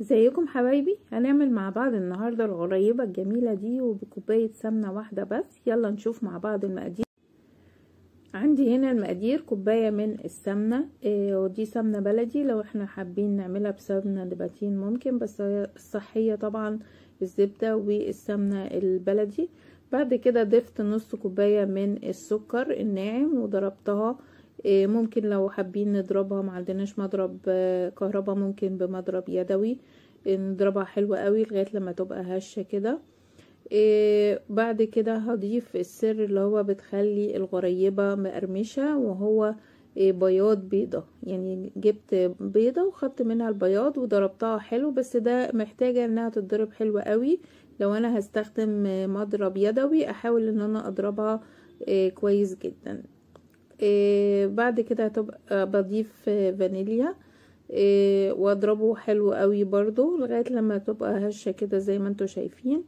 ازيكم حبايبي هنعمل مع بعض النهارده الغريبه الجميله دي وبكوبايه سمنه واحده بس يلا نشوف مع بعض المقادير عندي هنا المقادير كوبايه من السمنه إيه ودي سمنه بلدي لو احنا حابين نعملها بسمنه نباتين ممكن بس الصحيه طبعا الزبده والسمنه البلدي بعد كده ضفت نص كوبايه من السكر الناعم وضربتها آه إيه، ممكن لو حابين نضربها معندناش مضرب آه، كهربا ممكن بمضرب يدوي نضربها حلو قوي لغايه لما تبقى هشه كده إيه، بعد كده هضيف السر اللي هو بتخلي الغريبه مقرمشه وهو إيه، بياض بيضة يعني جبت بيضة وخدت منها البياض وضربتها حلو بس ده محتاجة انها تتضرب حلو قوي لو انا هستخدم مضرب يدوي احاول ان انا اضربها كويس جدا إيه، بعد كده هتبقى آه، بضيف آه، فانيليا إيه، واضربه حلو قوي برضو لغاية لما تبقى هشة كده زي ما انتوا شايفين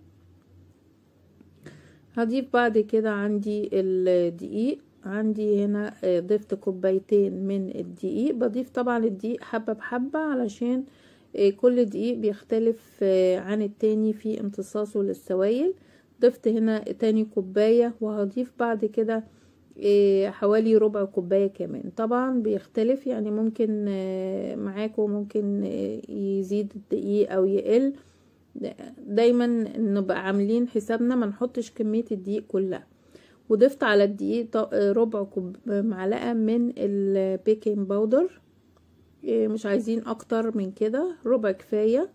هضيف بعد كده عندي الدقيق عندي هنا آه، ضفت كوبايتين من الدقيق بضيف طبعا الدقيق حبة بحبة علشان كل دقيق بيختلف عن التاني في امتصاصه للسوائل ضفت هنا تاني كوباية وهضيف بعد كده إيه، حوالي ربع كوباية كمان طبعا بيختلف يعني ممكن آه، معاكم ممكن آه، يزيد الدقيق او يقل دايما نبقى عاملين حسابنا ما نحطش كمية الدقيق كلها وضفت على الدقيق آه، ربع كوب معلقة من البيكنج باودر إيه، مش عايزين اكتر من كده ربع كفاية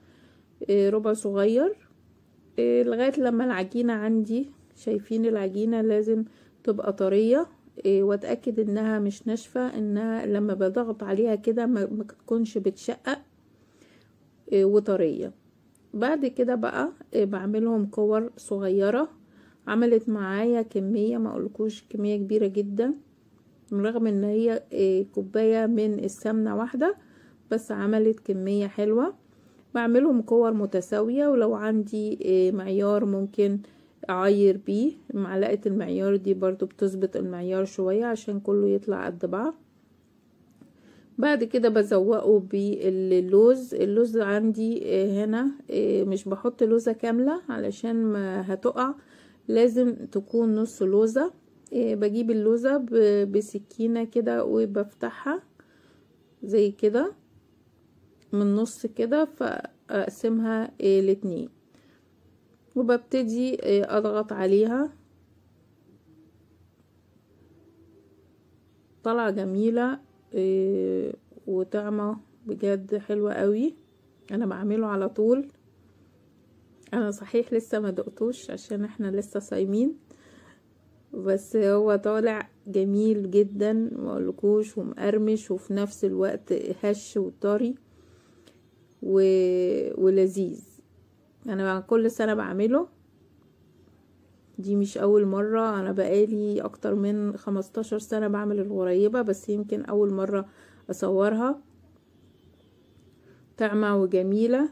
ربع صغير إيه، لغاية لما العجينة عندي شايفين العجينة لازم تبقى طرية آه، واتأكد انها مش ناشفة انها لما بضغط عليها كده ما تكونش بتشقق آه، وطرية بعد كده بقى آه، بعملهم كور صغيرة عملت معايا كمية ما اقولكوش كمية كبيرة جدا رغم ان هي كوباية من السمنة واحدة بس عملت كمية حلوة بعملهم كور متساوية ولو عندي معيار ممكن اعير بيه معلقة المعيار دي برضو بتظبط المعيار شوية عشان كله يطلع قد بعض بعد كده بزوقه باللوز اللوز عندي آه، هنا آه، مش بحط لوزة كاملة علشان ما هتقع لازم تكون نص لوزة آه، بجيب اللوزة بسكينة كده وبفتحها زي كده من نص كده فأقسمها الاتنين وببتدي اضغط عليها طلعة جميلة آه، وطعمة بجد حلوة قوي انا بعمله على طول انا صحيح لسه ما دقتوش عشان احنا لسه صايمين بس هو طالع جميل جدا مقولكوش ومقرمش وفي نفس الوقت هش وطري و... ولذيذ انا كل سنه بعمله دي مش اول مره انا بقالي اكتر من 15 سنه بعمل الغريبه بس يمكن اول مره اصورها طعمه وجميله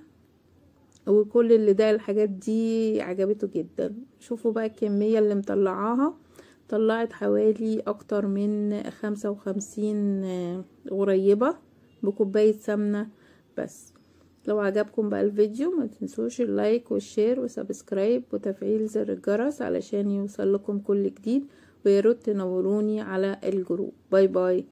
وكل اللي ده الحاجات دي عجبته جدا شوفوا بقى الكميه اللي مطلعاها طلعت حوالي اكتر من خمسة وخمسين غريبة بكوباية سمنة بس لو عجبكم بقى الفيديو ما تنسوش اللايك والشير وسبسكرايب وتفعيل زر الجرس علشان يوصل لكم كل جديد ويرد تنوروني على الجروب باي باي